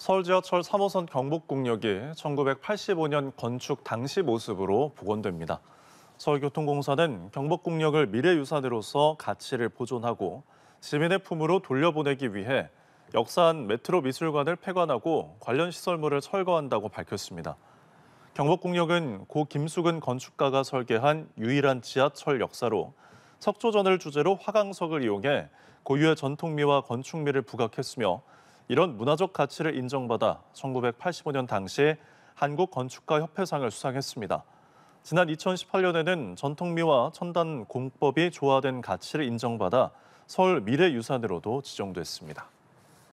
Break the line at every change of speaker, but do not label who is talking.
서울 지하철 3호선 경복궁역이 1985년 건축 당시 모습으로 복원됩니다. 서울교통공사는 경복궁역을 미래유산으로서 가치를 보존하고 시민의 품으로 돌려보내기 위해 역사한 메트로 미술관을 폐관하고 관련 시설물을 철거한다고 밝혔습니다. 경복궁역은 고 김숙은 건축가가 설계한 유일한 지하철 역사로 석조전을 주제로 화강석을 이용해 고유의 전통미와 건축미를 부각했으며 이런 문화적 가치를 인정받아 1985년 당시 한국 건축가 협회상을 수상했습니다. 지난 2018년에는 전통미와 첨단 공법이 조화된 가치를 인정받아 서울 미래유산으로도 지정됐습니다.